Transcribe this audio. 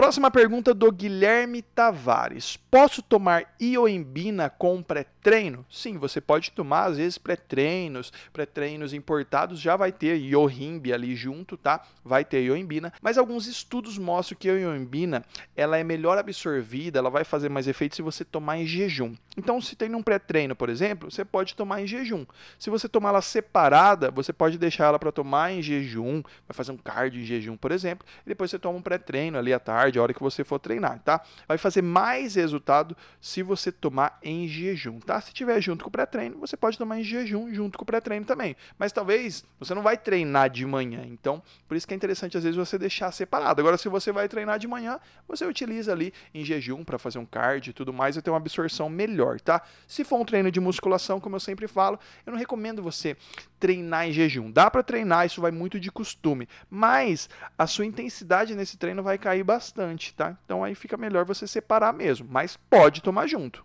Próxima pergunta do Guilherme Tavares. Posso tomar ioimbina com pré-treino? Sim, você pode tomar às vezes pré-treinos, pré-treinos importados já vai ter iohimbi ali junto, tá? Vai ter ioimbina, mas alguns estudos mostram que a ioimbina, ela é melhor absorvida, ela vai fazer mais efeito se você tomar em jejum. Então, se tem um pré-treino, por exemplo, você pode tomar em jejum. Se você tomar ela separada, você pode deixar ela para tomar em jejum, vai fazer um cardio em jejum, por exemplo, e depois você toma um pré-treino ali à tarde tarde, a hora que você for treinar, tá? Vai fazer mais resultado se você tomar em jejum, tá? Se tiver junto com o pré-treino, você pode tomar em jejum junto com o pré-treino também. Mas talvez você não vai treinar de manhã, então por isso que é interessante às vezes você deixar separado. Agora, se você vai treinar de manhã, você utiliza ali em jejum para fazer um card e tudo mais e ter uma absorção melhor, tá? Se for um treino de musculação, como eu sempre falo, eu não recomendo você treinar em jejum. Dá para treinar, isso vai muito de costume, mas a sua intensidade nesse treino vai cair bastante bastante, tá? Então aí fica melhor você separar mesmo, mas pode tomar junto.